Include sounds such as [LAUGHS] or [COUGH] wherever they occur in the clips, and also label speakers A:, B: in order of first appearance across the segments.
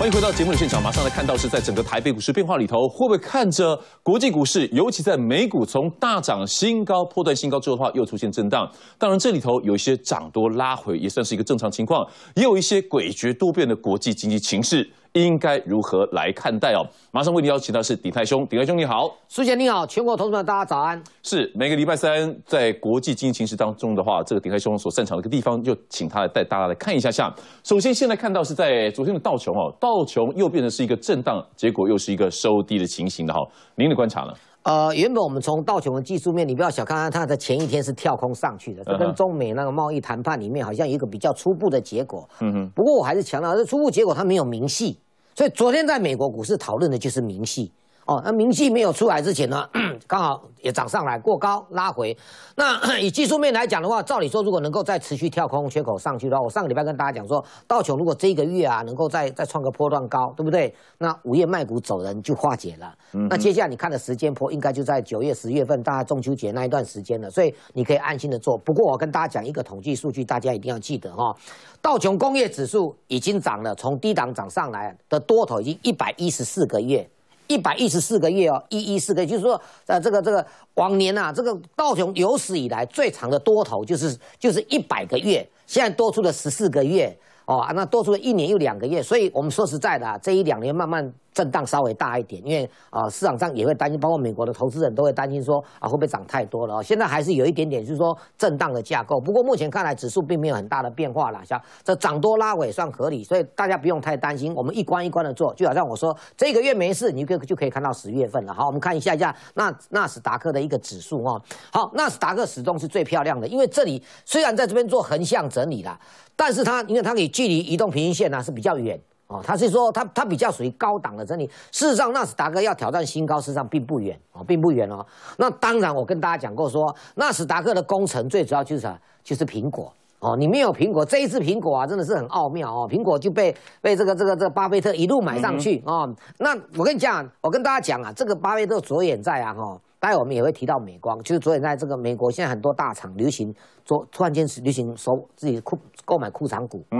A: 欢迎回到节目的现场，马上来看到是在整个台北股市变化里头，会不会看着国际股市，尤其在美股从大涨新高、破断新高之后的话，又出现震荡？当然，这里头有一些涨多拉回，也算是一个正常情况，也有一些诡谲多变的国际经济情势。应该如何来看待哦？马上为您邀请到是鼎泰兄，鼎泰兄你好，
B: 苏姐你好，全国同众的大家早安。
A: 是每个礼拜三在国际经济形势当中的话，这个鼎泰兄所擅长的一个地方，就请他来带大家来看一下下。首先现在看到是在昨天的道琼哦，道琼又变成是一个震荡，结果又是一个收低的情形的哈，您的观察呢？
B: 呃，原本我们从道琼的技术面，你不要小看它，在前一天是跳空上去的。它跟中美那个贸易谈判里面，好像有一个比较初步的结果。嗯哼。不过我还是强调，这初步结果它没有明细，所以昨天在美国股市讨论的就是明细。哦，那名细没有出来之前呢，[CLEARS THROAT] 刚好也涨上来，过高拉回。那 [CLEARS THROAT] 以技术面来讲的话，照理说，如果能够再持续跳空缺口上去的话，我上个礼拜跟大家讲说，道琼如果这个月啊能够再再创个波段高，对不对？那午夜卖股走人就化解了。那接下来你看的时间波应该就在九月、十月份，大概中秋节那一段时间了，所以你可以安心的做。不过我跟大家讲一个统计数据，大家一定要记得哈，道琼工业指数已经涨了，从低档涨上来的多头已经一百一十四个月。一百一十四个月哦，一一四个月，就是说，呃，这个这个往年呐，这个道琼有史以来最长的多头就是就是一百个月，现在多出了十四个月哦，那多出了一年又两个月，所以我们说实在的，啊，这一两年慢慢。震荡稍微大一点，因为啊市场上也会担心，包括美国的投资人都会担心说啊会不会涨太多了啊？现在还是有一点点，就是说震荡的架构。不过目前看来，指数并没有很大的变化啦，像这涨多拉尾算合理，所以大家不用太担心。我们一关一关的做，就好像我说这个月没事，你可就可以看到十月份了。好，我们看一下一下那纳斯达克的一个指数啊。好，纳斯达克始终是最漂亮的，因为这里虽然在这边做横向整理啦，但是它因为它以距离移动平均线呢是比较远。哦，他是说他他比较属于高档的整理。事实上纳斯达克要挑战新高，事实上并不远哦，并不远哦。那当然，我跟大家讲过，说纳斯达克的工程最主要就是啥？就是苹果哦。你没有苹果，这一次苹果啊真的是很奥妙哦，苹果就被被这个这个这个巴菲特一路买上去啊。那我跟你讲，我跟大家讲啊，这个巴菲特着眼在啊哈。待会我们也会提到美光，就是昨天在这个美国，现在很多大厂流行，做，突然间流行收自己库购买库藏股啊，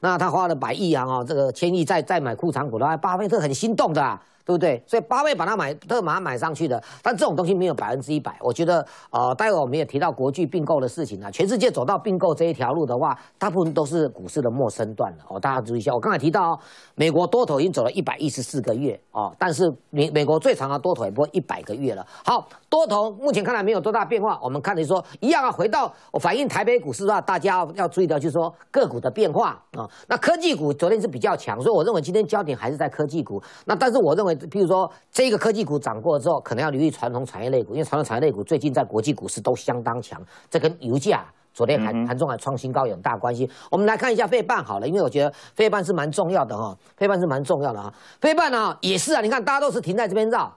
B: 那他花了百亿啊，哦，这个千亿再再买库藏股话，巴菲特很心动的。对不对？所以八位把它买，特码买上去的。但这种东西没有百分之一百，我觉得啊，待会我们也提到国巨并购的事情啊。全世界走到并购这一条路的话，大部分都是股市的陌生段的哦。大家注意一下，我刚才提到，美国多头已经走了一百一十四个月哦，但是美美国最长的多头也不过一百个月了。好。多头目前看来没有多大变化，我们看的说一样啊，回到我反映台北股市的话，大家要注意的就是说个股的变化啊。那科技股昨天是比较强，所以我认为今天焦点还是在科技股。那但是我认为，譬如说这个科技股涨过了之后，可能要留意传统产业类股，因为传统产业类股最近在国际股市都相当强，这跟油价昨天盘盘中还创新高有很大关系。我们来看一下费半好了，因为我觉得费半是蛮重要的哈，费半是蛮重要的哈，费半呢也是啊，你看大家都是停在这边绕。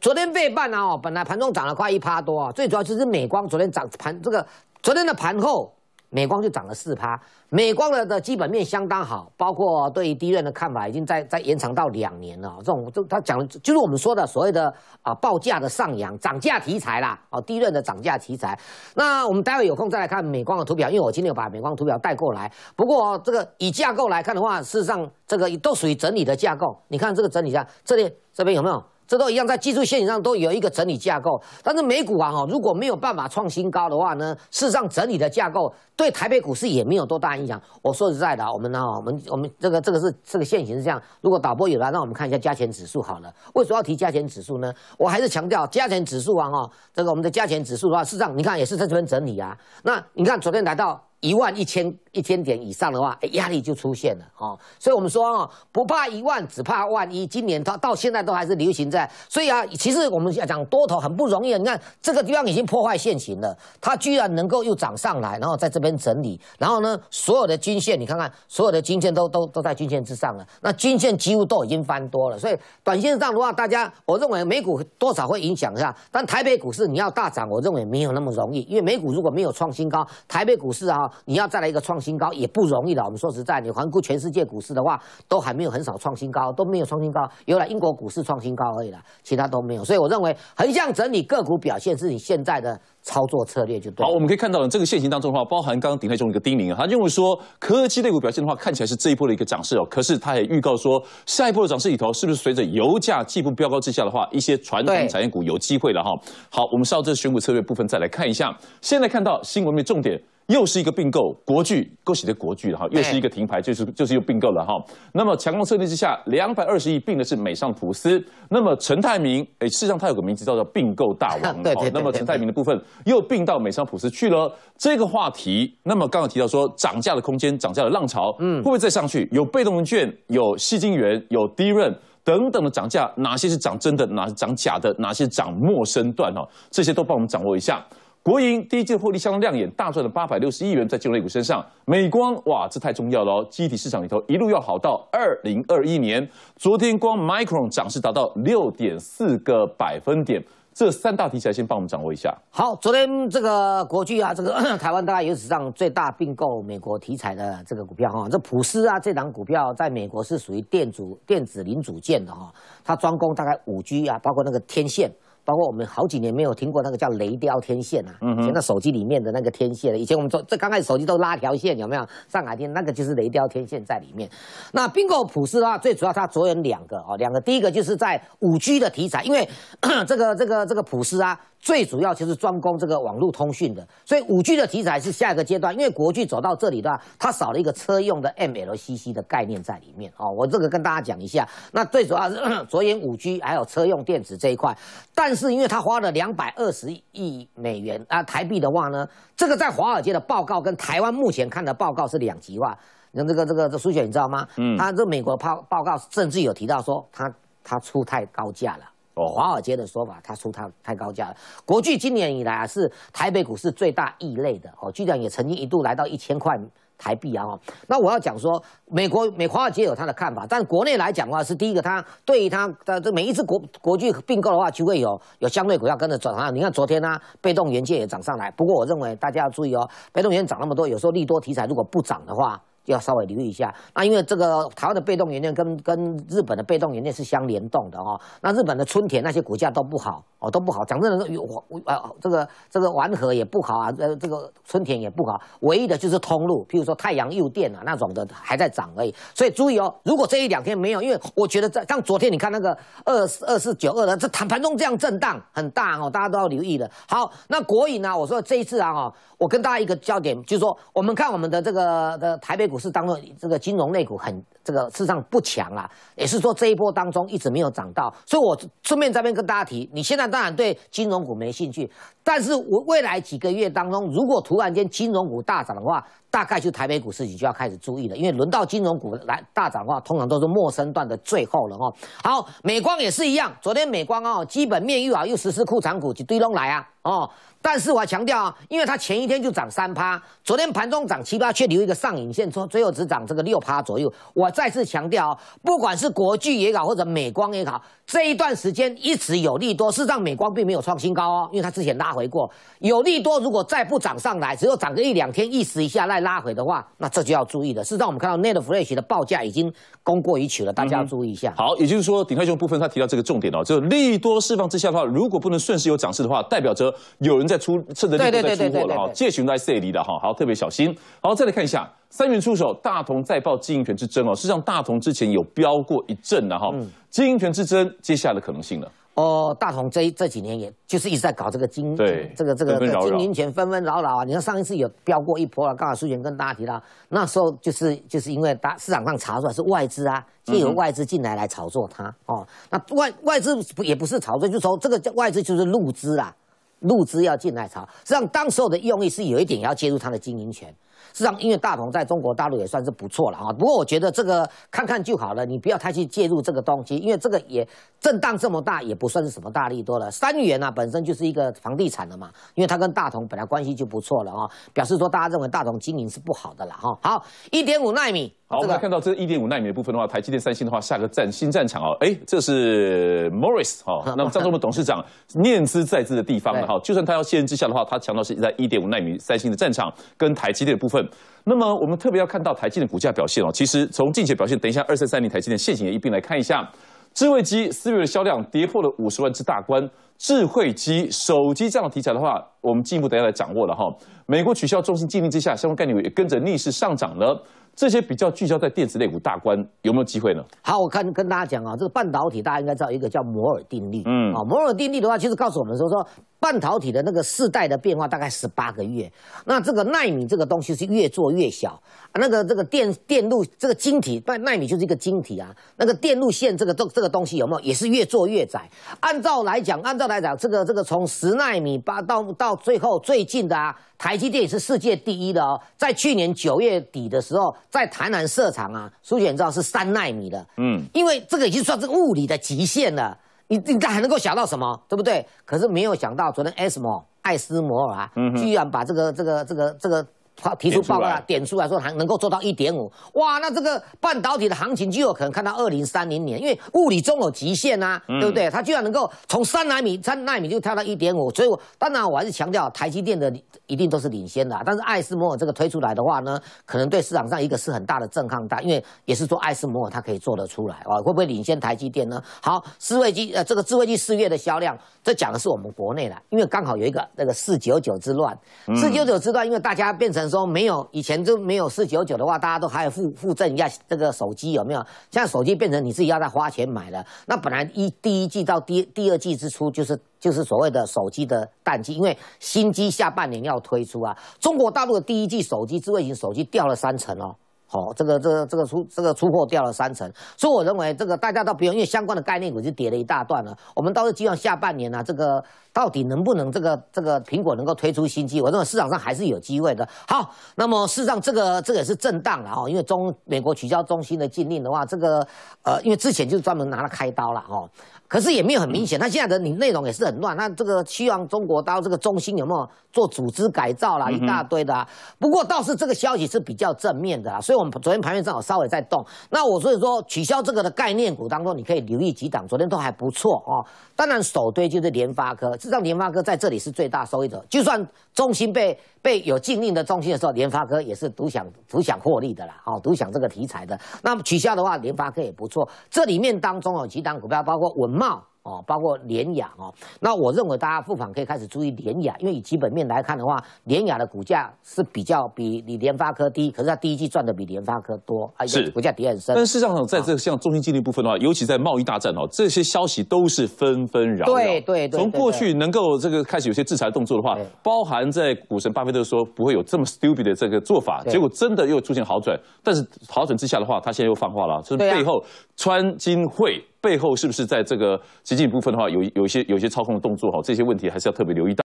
B: 昨天被半了哦，本来盘中涨了快一趴多啊，最主要就是美光昨天涨盘这个，昨天的盘后美光就涨了四趴。美光了的基本面相当好，包括对于低润的看法已经在在延长到两年了。这种就他讲的就是我们说的所谓的啊报价的上扬涨价题材啦，哦低润的涨价题材。那我们待会有空再来看美光的图表，因为我今天有把美光图表带过来。不过这个以架构来看的话，事实上这个都属于整理的架构。你看这个整理下，这里这边有没有？这都一样，在技术线形上都有一个整理架构，但是美股啊哈，如果没有办法创新高的话呢，事实上整理的架构对台北股市也没有多大影响。我说实在的啊，我们呢我们我们这个这个是这个线形是这样。如果导播有来，让我们看一下加权指数好了。为什么要提加权指数呢？我还是强调加权指数啊哈，这个我们的加权指数的话，事实上你看也是在分整理啊。那你看昨天来到。一万一千一千点以上的话，压力就出现了哦。所以我们说啊，不怕一万，只怕万一。今年它到现在都还是流行在，所以啊，其实我们要讲多头很不容易。你看这个地方已经破坏现形了，它居然能够又涨上来，然后在这边整理，然后呢，所有的均线你看看，所有的均线都都都在均线之上了。那均线几乎都已经翻多了，所以短线上的话，大家我认为美股多少会影响一下，但台北股市你要大涨，我认为没有那么容易，因为美股如果没有创新高，台北股市啊。你要再来一个创新高也不容易的。我们说实在，你环顾全世界股市的话，都还没有很少创新高，都没有创新高，有了英国股市创新高而已了，其他都没有。所以我认为横向整理个股表现是你现在的操作策略就对。好，我们
A: 可以看到，这个现行当中的话，包含刚刚鼎泰中一个丁咛，啊，他认为说科技类股表现的话，看起来是这一波的一个涨势哦。可是他也预告说，下一波的涨势里头，是不是随着油价进一步飙高之下的话，一些传统产业股有机会了哈？好，我们稍这个选股策略部分再来看一下。现在看到新闻的重点。又是一个并购，国巨，恭喜的国巨哈，又是一个停牌，就是就是又并购了哈。那么强控策略之下，两百二十亿并的是美商普斯。那么陈泰明，哎，事实上他有个名字叫做并购大王 [LAUGHS] 那么陈泰明的部分又并到美商普斯去了。这个话题，那么刚刚提到说涨价的空间，涨价的浪潮，嗯，会不会再上去？有被动券，有吸金源，有低润等等的涨价，哪些是涨真的，哪些涨假的，哪些涨陌生段哦？这些都帮我们掌握一下。国营第一季的获利相当亮眼，大赚了八百六十亿元，在金融股身上。美光哇，这太重要了哦！集体市场里头一路要好到二零二一年。昨天光 Micron 涨势达到六点四个百分点。这三大题材先帮我们掌握一下。
B: 好，昨天这个国巨啊，这个 [COUGHS] 台湾大概有史上最大并购美国题材的这个股票哈。这普斯啊，这档股票在美国是属于电子电子零组件的哈，它专攻大概五 G 啊，包括那个天线。包括我们好几年没有听过那个叫雷雕天线啊，以前的手机里面的那个天线，以前我们做这刚开始手机都拉条线，有没有？上海天那个就是雷雕天线在里面。那 bingo 普斯的话，最主要它主要有两个啊，两个，第一个就是在五 G 的题材，因为 [COUGHS] 这个这个这个普斯啊。最主要就是专攻这个网络通讯的，所以五 G 的题材是下一个阶段，因为国剧走到这里的话，它少了一个车用的 MLCC 的概念在里面哦。我这个跟大家讲一下，那最主要是着眼 [COUGHS] 五 G 还有车用电子这一块，但是因为它花了两百二十亿美元啊台币的话呢，这个在华尔街的报告跟台湾目前看的报告是两极化。那这个这个这苏雪你知道吗？嗯，他这美国报报告甚至有提到说他他出太高价了。哦，华尔街的说法，他出他太高价了。国巨今年以来啊，是台北股市最大异类的哦，居然也曾经一度来到一千块台币啊。哦。那我要讲说，美国美华尔街有他的看法，但国内来讲的话，是第一个，他对于他的这每一次国国巨并购的话，就会有有相对股票跟着转行。你看昨天呢，被动元件也涨上来。不过我认为大家要注意哦，被动元件涨那么多，有时候利多题材如果不涨的话。要稍微留意一下，那因为这个台湾的被动元件跟跟日本的被动元件是相联动的哦。那日本的春田那些股价都不好哦，都不好。讲真的，有啊，这个这个丸和也不好啊，呃，这个春田也不好。唯一的就是通路，譬如说太阳、又电啊那种的还在涨而已。所以注意哦，如果这一两天没有，因为我觉得在像昨天你看那个二四二四九二的这盘盘中这样震荡很大哦，大家都要留意的。好，那国影呢？我说这一次啊，我跟大家一个焦点就是说，我们看我们的这个的台北股。股是当做这个金融类股很。这个市场不强啊，也是说这一波当中一直没有涨到，所以我顺便这边跟大家提，你现在当然对金融股没兴趣，但是我未来几个月当中，如果突然间金融股大涨的话，大概就台北股市你就要开始注意了，因为轮到金融股来大涨的话，通常都是陌生段的最后了哦。好，美光也是一样，昨天美光啊基本面又好，又实施库存股堆拢来啊哦，但是我强调啊，因为它前一天就涨三趴，昨天盘中涨七趴，却留一个上影线，说最后只涨这个六趴左右，我。再次强调哦，不管是国巨也好，或者美光也好，这一段时间一直有利多。事实上，美光并没有创新高哦，因为它之前拉回过。有利多如果再不涨上来，只有涨个一两天，一时一下再拉回的话，那这就要注意了。事实上，我们看到 n e t f l e s h 的报价已经功过于取了，大家要注意一下。
A: 好，也就是说，顶开兄部分他提到这个重点哦，就是利多释放之下的话，如果不能顺势有涨势的话，代表着有人在出趁着利多出货哈，借熊在设离的哈，好特别小心。好，再来看一下。三元出手，大同再报经营权之争哦，实际上大同之前有飙过一阵的哈。经营权之争，接下来的可能性呢？
B: 哦，大同这这几年，也就是一直在搞这个经，这个这个经营权纷纷扰扰啊。你看上一次有飙过一波了，刚好苏泉跟大家提到，那时候就是就是因为大市场上查出来是外资啊，就有外资进来来炒作它哦。那外外资不也不是炒作，就是从这个叫外资就是入资啦，入资要进来炒，实际上当时候的用意是有一点要介入它的经营权。实际上，因为大同在中国大陆也算是不错了啊。不过我觉得这个看看就好了，你不要太去介入这个东西，因为这个也震荡这么大，也不算是什么大力多了。三元呢，本身就是一个房地产的嘛，因为它跟大同本来关系就不错了啊，表示说大家认为大同经营是不好的了哈。
A: 好，一点五纳米。好，我们看到这一点五纳米的部分的话，台积电、三星的话，下个战新战场哦。哎，这是 Morris 哦。[LAUGHS] 那么张忠谋董事长 [LAUGHS] 念兹在兹的地方了哈，就算他要卸任之下的话，他强调是在一点五纳米三星的战场跟台积电的部分。那么我们特别要看到台积电股价表现哦。其实从近期表现，等一下二三三零台积电现行也一并来看一下。智慧机四月的销量跌破了五十万只大关，智慧机手机这样的题材的话，我们进一步等下来掌握了哈。美国取消重心禁令之下，相关概念也跟着逆势上涨了。这些比较聚焦在电子类股大关，有没有机会呢？
B: 好，我看跟大家讲啊，这个半导体大家应该知道一个叫摩尔定律，嗯，啊，摩尔定律的话，其实告诉我们说说。半导体的那个世代的变化大概十八个月，那这个纳米这个东西是越做越小，那个这个电电路这个晶体，奈纳米就是一个晶体啊，那个电路线这个这这个东西有没有也是越做越窄？按照来讲，按照来讲，这个这个从十纳米八到到最后最近的啊，台积电也是世界第一的哦，在去年九月底的时候，在台南设厂啊，苏雪知道是三纳米的，嗯，因为这个已经算是物理的极限了。你你这还能够想到什么，对不对？可是没有想到昨天艾斯摩艾斯摩尔啊，居然把这个这个这个这个。他提出报告，点出来说还能够做到一点五，哇，那这个半导体的行情就有可能看到二零三零年，因为物理中有极限呐，对不对？他居然能够从三纳米、三纳米就跳到一点五，所以我当然我还是强调台积电的一定都是领先的，但是爱斯摩尔这个推出来的话呢，可能对市场上一个是很大的震撼大，因为也是说爱斯摩尔它可以做得出来，哇，会不会领先台积电呢？好，智慧机呃，这个智慧机四月的销量，这讲的是我们国内的，因为刚好有一个那个四九九之乱，四九九之乱，因为大家变成。说没有，以前就没有四九九的话，大家都还要附附赠一下这个手机有没有？现在手机变成你自己要再花钱买了。那本来一第一季到第第二季之初，就是就是所谓的手机的淡季，因为新机下半年要推出啊。中国大陆的第一季手机智慧型手机掉了三成哦。哦，这个、这个、这个出这个出货掉了三成，所以我认为这个大家倒不用，因为相关的概念股就跌了一大段了。我们倒是希望下半年呢，这个到底能不能这个这个苹果能够推出新机，我认为市场上还是有机会的。好，那么事实上这个这个也是震荡的哦，因为中美国取消中心的禁令的话，这个呃，因为之前就是专门拿了开刀了哦。可是也没有很明显，那现在的你内容也是很乱。那这个希望中国到这个中心有没有做组织改造啦？一大堆的。啊。不过倒是这个消息是比较正面的啦，所以我们昨天盘面正好稍微在动。那我所以说取消这个的概念股当中，你可以留意几档，昨天都还不错哦。当然首堆就是联发科，知上联发科在这里是最大收益者。就算中心被被有禁令的中心的时候，联发科也是独享独享获利的啦，好，独享这个题材的。那么取消的话，联发科也不错。这里面当中有几档股票，包括我。貌哦，包括联雅哦，那我认为大家复盘可以开始注意联雅，因为以基本面来看的话，联雅的股价是比较比你联发科低，可是它第一季赚的比联发科多，是股价跌很深。但事实上，
A: 在这个像中心经济部分的话，尤其在贸易大战哦，这些消息都是纷纷扰扰。对对对。从过去能够这个开始有些制裁动作的话，包含在股神巴菲特说不会有这么 stupid 的这个做法，结果真的又出现好转。但是好转之下的话，他现在又放话了，就是背后川金会。背后是不是在这个基金部分的话，有有一些有一些操控的动作？好，这些问题还是要特别留意到。